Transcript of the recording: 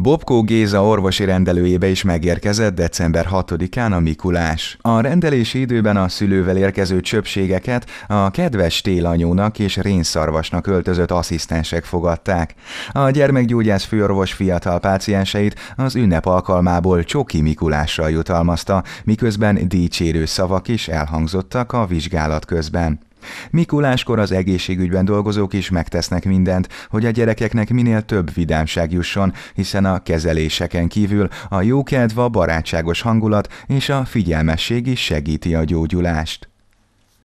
Bobkó Géza orvosi rendelőjébe is megérkezett december 6-án a Mikulás. A rendelési időben a szülővel érkező csöpségeket a kedves télanyónak és rénszarvasnak öltözött asszisztensek fogadták. A gyermekgyógyász főorvos fiatal pácienseit az ünnep alkalmából Csoki Mikulással jutalmazta, miközben dicsérő szavak is elhangzottak a vizsgálat közben. Mikuláskor az egészségügyben dolgozók is megtesznek mindent, hogy a gyerekeknek minél több vidámság jusson, hiszen a kezeléseken kívül a jókedv, a barátságos hangulat és a figyelmesség is segíti a gyógyulást.